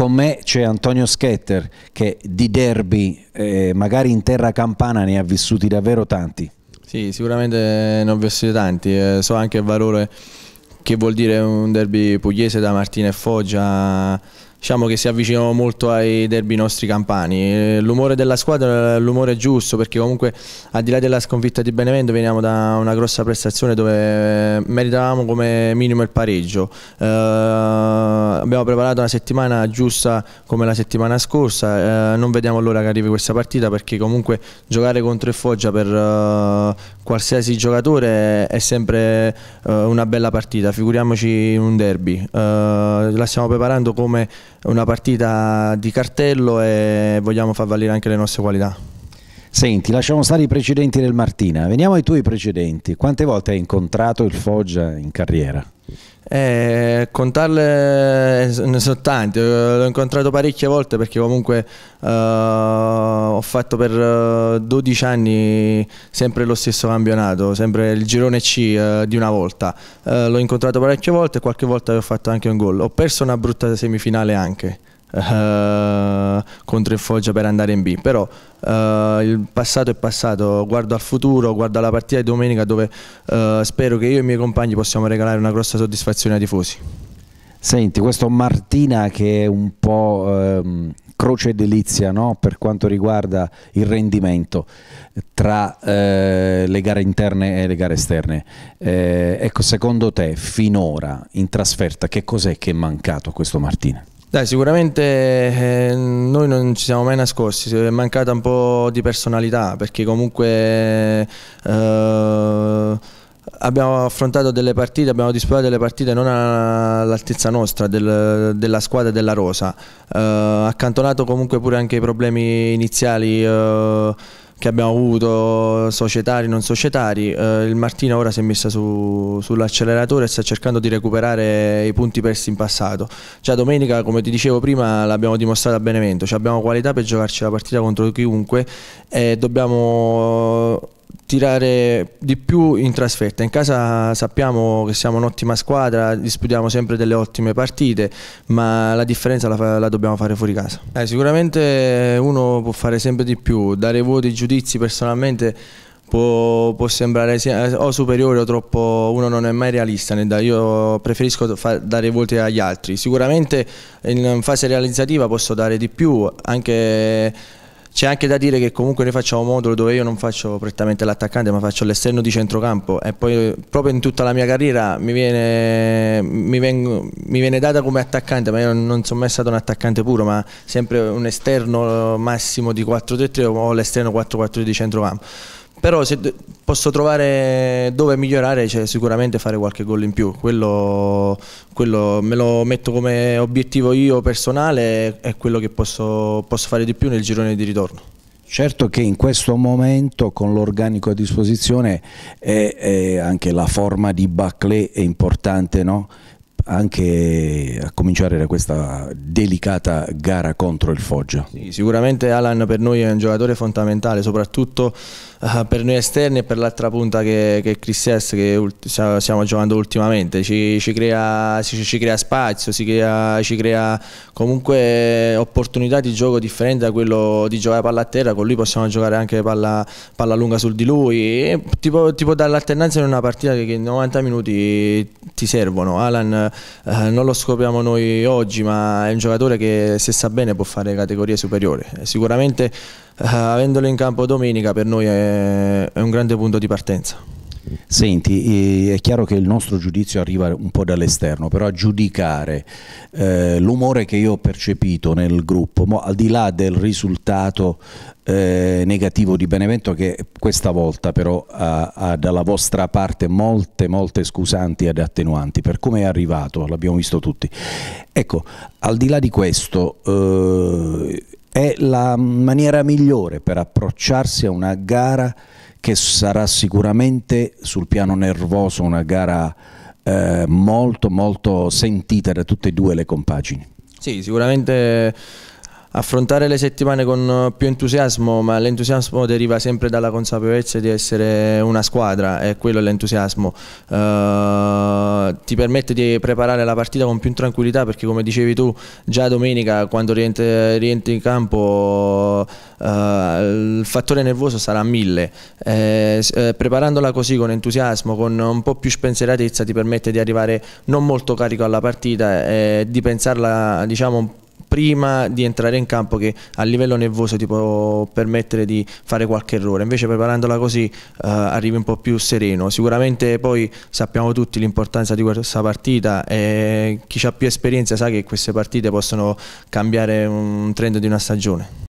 Con me c'è Antonio Schetter che di derby, eh, magari in terra campana, ne ha vissuti davvero tanti. Sì, sicuramente ne ho vissuti tanti, eh, so anche il valore che vuol dire un derby pugliese da Martina e Foggia diciamo che si avvicinano molto ai derby nostri campani. Eh, l'umore della squadra l'umore giusto perché comunque al di là della sconfitta di Benevento veniamo da una grossa prestazione dove meritavamo come minimo il pareggio. Eh, abbiamo preparato una settimana giusta come la settimana scorsa, eh, non vediamo l'ora che arrivi questa partita perché comunque giocare contro il Foggia per eh, qualsiasi giocatore è sempre eh, una bella partita, figuriamoci un derby. Eh, la stiamo preparando come una partita di cartello e vogliamo far valere anche le nostre qualità. Senti, lasciamo stare i precedenti del Martina, veniamo ai tuoi precedenti. Quante volte hai incontrato il Foggia in carriera? Eh, contarle eh, ne so tante, l'ho incontrato parecchie volte perché comunque eh, ho fatto per 12 eh, anni sempre lo stesso campionato, sempre il girone C eh, di una volta. Eh, l'ho incontrato parecchie volte e qualche volta ho fatto anche un gol. Ho perso una brutta semifinale anche uh, contro il Foggia per andare in B, però uh, il passato è passato, guardo al futuro, guardo alla partita di domenica dove uh, spero che io e i miei compagni possiamo regalare una grossa soddisfazione ai tifosi. Senti, questo Martina che è un po' ehm, croce e delizia no? per quanto riguarda il rendimento tra eh, le gare interne e le gare esterne, eh, ecco secondo te finora in trasferta che cos'è che è mancato a questo Martina? Dai, sicuramente eh, noi non ci siamo mai nascosti, è mancata un po' di personalità perché comunque eh, abbiamo affrontato delle partite, abbiamo disputato delle partite non all'altezza nostra, del, della squadra della rosa, eh, accantonato comunque pure anche i problemi iniziali eh, che abbiamo avuto, societari, non societari. Eh, il Martina ora si è messa su, sull'acceleratore e sta cercando di recuperare i punti persi in passato. Già cioè, domenica, come ti dicevo prima, l'abbiamo dimostrato a Benevento, cioè abbiamo qualità per giocarci la partita contro chiunque e dobbiamo tirare di più in trasferta. In casa sappiamo che siamo un'ottima squadra, disputiamo sempre delle ottime partite, ma la differenza la, fa, la dobbiamo fare fuori casa. Eh, sicuramente uno può fare sempre di più, dare voti, giudizi personalmente può, può sembrare o superiore o troppo, uno non è mai realista, io preferisco dare voti agli altri. Sicuramente in fase realizzativa posso dare di più, anche c'è anche da dire che comunque noi facciamo un modulo dove io non faccio prettamente l'attaccante ma faccio l'esterno di centrocampo e poi eh, proprio in tutta la mia carriera mi viene, mi vengo, mi viene data come attaccante ma io non sono mai stato un attaccante puro ma sempre un esterno massimo di 4-3-3 o l'esterno 4-4 di centrocampo però se posso trovare dove migliorare cioè sicuramente fare qualche gol in più quello, quello, me lo metto come obiettivo io personale è quello che posso, posso fare di più nel girone di ritorno Certo che in questo momento con l'organico a disposizione è, è anche la forma di Baclé è importante, no? anche a cominciare da questa delicata gara contro il Foggia. Sì, sicuramente Alan per noi è un giocatore fondamentale, soprattutto eh, per noi esterni e per l'altra punta che, che è Chris S che stiamo giocando ultimamente, ci, ci, crea, ci, ci crea, spazio, crea, ci crea comunque opportunità di gioco differenti da quello di giocare palla a terra, con lui possiamo giocare anche palla, palla lunga sul di lui, e tipo, tipo dall'alternanza in una partita che in 90 minuti ti servono. Alan eh, non lo scopriamo noi oggi, ma è un giocatore che se sa bene può fare categorie superiori. Eh, sicuramente eh, avendolo in campo domenica per noi è, è un grande punto di partenza. Senti, eh, è chiaro che il nostro giudizio arriva un po' dall'esterno, però a giudicare eh, l'umore che io ho percepito nel gruppo, al di là del risultato eh, negativo di Benevento che questa volta però ha, ha, dalla vostra parte molte molte scusanti ed attenuanti per come è arrivato, l'abbiamo visto tutti. Ecco, al di là di questo eh, è la maniera migliore per approcciarsi a una gara che sarà sicuramente sul piano nervoso una gara eh, molto molto sentita da tutte e due le compagini. Sì, sicuramente affrontare le settimane con eh, più entusiasmo, ma l'entusiasmo deriva sempre dalla consapevolezza di essere una squadra e quello è l'entusiasmo. Eh, ti permette di preparare la partita con più tranquillità perché come dicevi tu già domenica quando rientri, rientri in campo eh, il fattore nervoso sarà a mille. Eh, eh, preparandola così con entusiasmo, con un po' più spensieratezza ti permette di arrivare non molto carico alla partita e eh, di pensarla diciamo un po' prima di entrare in campo che a livello nervoso ti può permettere di fare qualche errore, invece preparandola così eh, arrivi un po' più sereno, sicuramente poi sappiamo tutti l'importanza di questa partita e chi ha più esperienza sa che queste partite possono cambiare un trend di una stagione.